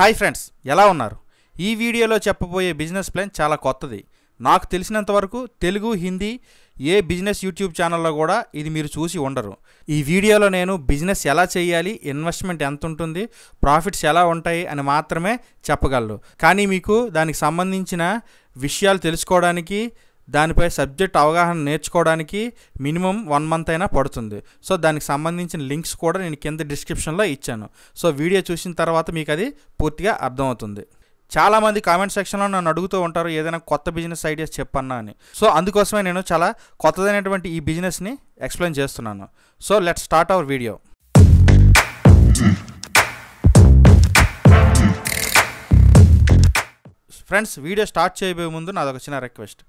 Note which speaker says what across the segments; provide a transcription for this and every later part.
Speaker 1: hi friends ఎలా ఉన్నారు ఈ వీడియోలో చెప్పబోయే బిజినెస్ ప్లాన్ చాలా కొత్తది నాకు తెలిసినంత వరకు తెలుగు హిందీ ఏ బిజినెస్ యూట్యూబ్ ఛానల్లో కూడా ఇది మీరు చూసి ఉండరు ఈ వీడియోలో నేను బిజినెస్ ఎలా చేయాలి ఇన్వెస్ట్మెంట్ ఎంత ఉంటుంది ప్రాఫిట్స్ ఎలా ఉంటాయి అని మాత్రమే చెప్పగలను కానీ మీకు దానికి సంబంధించిన విషయాలు తెలుసుకోవడానికి దానిపై సబ్జెక్ట్ అవగాహన నేర్చుకోవడానికి మినిమం వన్ మంత్ అయినా పడుతుంది సో దానికి సంబంధించిన లింక్స్ కూడా నేను కింద డిస్క్రిప్షన్లో ఇచ్చాను సో వీడియో చూసిన తర్వాత మీకు అది పూర్తిగా అర్థమవుతుంది చాలామంది కామెంట్ సెక్షన్లో నన్ను అడుగుతూ ఉంటారు ఏదైనా కొత్త బిజినెస్ ఐడియాస్ చెప్పన్నా అని సో అందుకోసమే నేను చాలా కొత్తదైనటువంటి ఈ బిజినెస్ని ఎక్స్ప్లెయిన్ చేస్తున్నాను so let start our video friends video start చేయబోయే ముందు నాదొక చిన్న రిక్వెస్ట్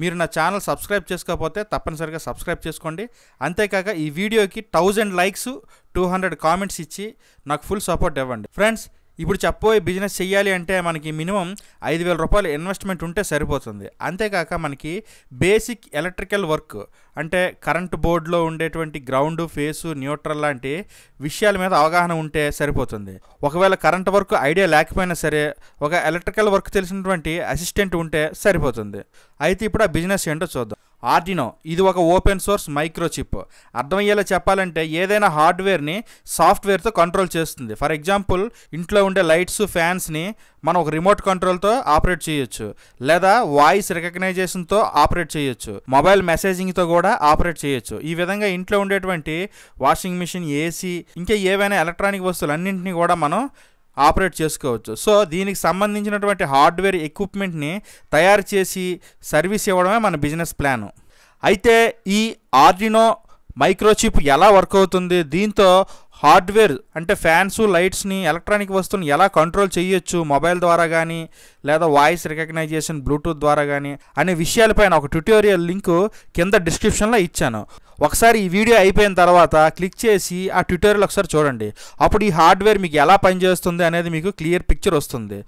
Speaker 1: మీరు నా ఛానల్ సబ్స్క్రైబ్ చేసుకోకపోతే తప్పనిసరిగా సబ్స్క్రైబ్ చేసుకోండి అంతేకాక ఈ వీడియోకి thousand likes two hundred comments ఇచ్చి నాకు ఫుల్ సపోర్ట్ ఇవ్వండి ఫ్రెండ్స్ ఇప్పుడు చెప్పబోయే బిజినెస్ చేయాలి అంటే మనకి మినిమం ఐదు వేల రూపాయలు ఇన్వెస్ట్మెంట్ ఉంటే సరిపోతుంది అంతేకాక మనకి బేసిక్ ఎలక్ట్రికల్ వర్క్ అంటే కరెంటు బోర్డులో ఉండేటువంటి గ్రౌండ్ ఫేసు న్యూట్రల్ లాంటి విషయాల మీద అవగాహన ఉంటే సరిపోతుంది ఒకవేళ కరెంట్ వర్క్ ఐడియా లేకపోయినా సరే ఒక ఎలక్ట్రికల్ వర్క్ తెలిసినటువంటి అసిస్టెంట్ ఉంటే సరిపోతుంది అయితే ఇప్పుడు ఆ బిజినెస్ ఏంటో చూద్దాం ఆర్డినో ఇది ఒక ఓపెన్ సోర్స్ మైక్రోచిప్ అర్థమయ్యేలా చెప్పాలంటే ఏదైనా హార్డ్వేర్ని సాఫ్ట్వేర్తో కంట్రోల్ చేస్తుంది ఫర్ ఎగ్జాంపుల్ ఇంట్లో ఉండే లైట్స్ ఫ్యాన్స్ని మనం ఒక రిమోట్ కంట్రోల్తో ఆపరేట్ చేయొచ్చు లేదా వాయిస్ రికగ్నైజేషన్తో ఆపరేట్ చేయొచ్చు మొబైల్ మెసేజింగ్తో కూడా ఆపరేట్ చేయొచ్చు ఈ విధంగా ఇంట్లో ఉండేటువంటి వాషింగ్ మిషన్ ఏసీ ఇంకా ఏవైనా ఎలక్ట్రానిక్ వస్తువులు అన్నింటినీ కూడా మనం ఆపరేట్ చేసుకోవచ్చు సో దీనికి సంబంధించినటువంటి హార్డ్వేర్ ఎక్విప్మెంట్ని తయారు చేసి సర్వీస్ ఇవ్వడమే మన బిజినెస్ ప్లాను అయితే ఈ ఆర్డినో మైక్రోచిప్ ఎలా వర్క్ అవుతుంది దీంతో హార్డ్వేర్ అంటే ఫ్యాన్స్ లైట్స్ని ఎలక్ట్రానిక్ వస్తువుని ఎలా కంట్రోల్ చేయొచ్చు మొబైల్ ద్వారా కానీ లేదా వాయిస్ రికగ్నైజేషన్ బ్లూటూత్ ద్వారా కానీ అనే విషయాలపైన ఒక ట్యుటోరియల్ లింక్ కింద డిస్క్రిప్షన్లో ఇచ్చాను ఒకసారి ఈ వీడియో అయిపోయిన తర్వాత క్లిక్ చేసి ఆ ట్యుటోరియల్ ఒకసారి చూడండి అప్పుడు ఈ హార్డ్వేర్ మీకు ఎలా పనిచేస్తుంది అనేది మీకు క్లియర్ పిక్చర్ వస్తుంది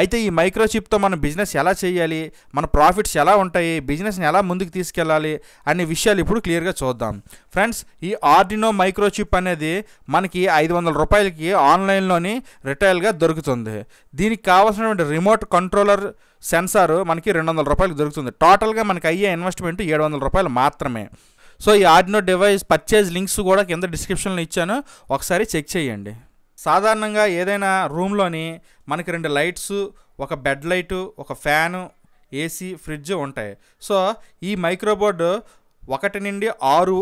Speaker 1: అయితే ఈ మైక్రోచిప్తో మనం బిజినెస్ ఎలా చేయాలి మన ప్రాఫిట్స్ ఎలా ఉంటాయి బిజినెస్ని ఎలా ముందుకు తీసుకెళ్ళాలి అనే విషయాలు ఇప్పుడు క్లియర్గా చూద్దాం ఫ్రెండ్స్ ఈ ఆర్డినో మైక్రోచిప్ అనేది మనకి ఐదు వందల రూపాయలకి ఆన్లైన్లోని రిటైల్గా దొరుకుతుంది దీనికి కావాల్సినటువంటి రిమోట్ కంట్రోలర్ సెన్సార్ మనకి రెండు వందల రూపాయలకి దొరుకుతుంది టోటల్గా మనకి అయ్యే ఇన్వెస్ట్మెంట్ ఏడు వందల రూపాయలు మాత్రమే సో ఈ ఆర్డినో డివైస్ పర్చేజ్ లింక్స్ కూడా కింద డిస్క్రిప్షన్లో ఇచ్చాను ఒకసారి చెక్ చేయండి సాధారణంగా ఏదైనా రూమ్లోని మనకి రెండు లైట్స్ ఒక బెడ్ లైటు ఒక ఫ్యాను ఏసీ ఫ్రిడ్జ్ ఉంటాయి సో ఈ మైక్రోబోర్డు ఒకటి నుండి ఆరు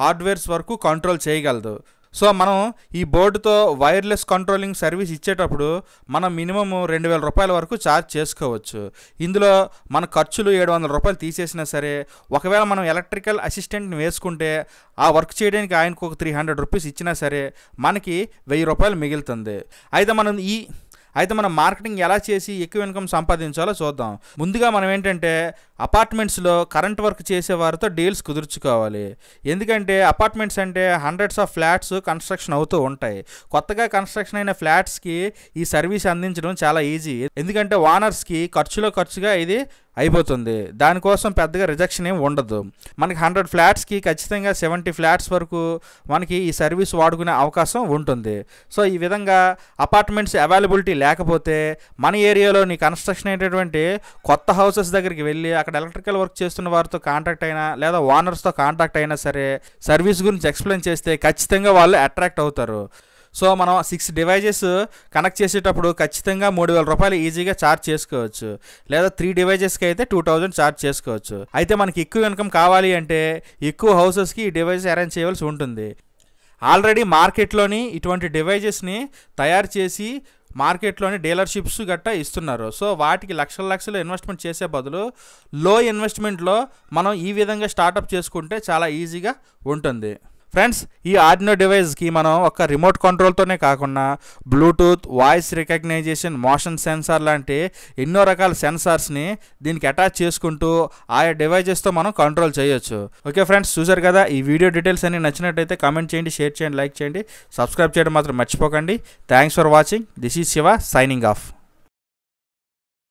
Speaker 1: హార్డ్వేర్స్ వరకు కంట్రోల్ చేయగలదు సో మనం ఈ బోర్డుతో వైర్లెస్ కంట్రోలింగ్ సర్వీస్ ఇచ్చేటప్పుడు మనం మినిమం రెండు వేల రూపాయల వరకు ఛార్జ్ చేసుకోవచ్చు ఇందులో మన ఖర్చులు ఏడు వందల రూపాయలు తీసేసినా సరే ఒకవేళ మనం ఎలక్ట్రికల్ అసిస్టెంట్ని వేసుకుంటే ఆ వర్క్ చేయడానికి ఆయనకు ఒక త్రీ హండ్రెడ్ రూపీస్ ఇచ్చినా సరే మనకి వెయ్యి రూపాయలు మిగులుతుంది అయితే మనం ఈ అయితే మనం మార్కెటింగ్ ఎలా చేసి ఎక్కువ ఇన్కమ్ సంపాదించాలో చూద్దాం ముందుగా మనం ఏంటంటే అపార్ట్మెంట్స్లో కరెంట్ వర్క్ చేసే వారితో డీల్స్ కుదుర్చుకోవాలి ఎందుకంటే అపార్ట్మెంట్స్ అంటే హండ్రెడ్స్ ఆఫ్ ఫ్లాట్స్ కన్స్ట్రక్షన్ అవుతూ ఉంటాయి కొత్తగా కన్స్ట్రక్షన్ అయిన ఫ్లాట్స్కి ఈ సర్వీస్ అందించడం చాలా ఈజీ ఎందుకంటే ఓనర్స్కి ఖర్చులో ఖర్చుగా ఇది అయిపోతుంది దానికోసం పెద్దగా రిజెక్షన్ ఏమి ఉండదు మనకి హండ్రెడ్ ఫ్లాట్స్కి ఖచ్చితంగా సెవెంటీ ఫ్లాట్స్ వరకు మనకి ఈ సర్వీస్ వాడుకునే అవకాశం ఉంటుంది సో ఈ విధంగా అపార్ట్మెంట్స్ అవైలబిలిటీ లేకపోతే మన ఏరియాలోని కన్స్ట్రక్షన్ అయ్యేటటువంటి కొత్త హౌసెస్ దగ్గరికి వెళ్ళి అక్కడ ఎలక్ట్రికల్ వర్క్ చేస్తున్న వారితో కాంటాక్ట్ అయినా లేదా ఓనర్స్తో కాంటాక్ట్ అయినా సరే సర్వీస్ గురించి ఎక్స్ప్లెయిన్ చేస్తే ఖచ్చితంగా వాళ్ళు అట్రాక్ట్ అవుతారు సో మనం సిక్స్ డివైజెస్ కనెక్ట్ చేసేటప్పుడు ఖచ్చితంగా మూడు వేల రూపాయలు ఈజీగా ఛార్జ్ చేసుకోవచ్చు లేదా త్రీ డివైజెస్కి అయితే టూ థౌజండ్ ఛార్జ్ చేసుకోవచ్చు అయితే మనకి ఎక్కువ ఇన్కమ్ కావాలి అంటే ఎక్కువ హౌసెస్కి ఈ డివైస్ అరేంజ్ చేయవలసి ఉంటుంది ఆల్రెడీ మార్కెట్లోని ఇటువంటి డివైజెస్ని తయారు చేసి మార్కెట్లోని డీలర్షిప్స్ గట్టా ఇస్తున్నారు సో వాటికి లక్షల లక్షలు ఇన్వెస్ట్మెంట్ చేసే బదులు లో ఇన్వెస్ట్మెంట్లో మనం ఈ విధంగా స్టార్టప్ చేసుకుంటే చాలా ఈజీగా ఉంటుంది ఫ్రెండ్స్ ఈ ఆర్డినో డివైస్కి మనం ఒక రిమోట్ కంట్రోల్తోనే కాకుండా Bluetooth voice recognition motion sensor లాంటి ఎన్నో రకాల సెన్సార్స్ని దీనికి అటాచ్ చేసుకుంటూ ఆయా డివైజెస్తో మనం కంట్రోల్ చేయొచ్చు ఓకే ఫ్రెండ్స్ చూసారు కదా ఈ వీడియో డీటెయిల్స్ అన్ని నచ్చినట్టయితే కామెంట్ చేయండి షేర్ చేయండి లైక్ చేయండి సబ్స్క్రైబ్ చేయడం మాత్రం మర్చిపోకండి thanks for watching this is Shiva signing of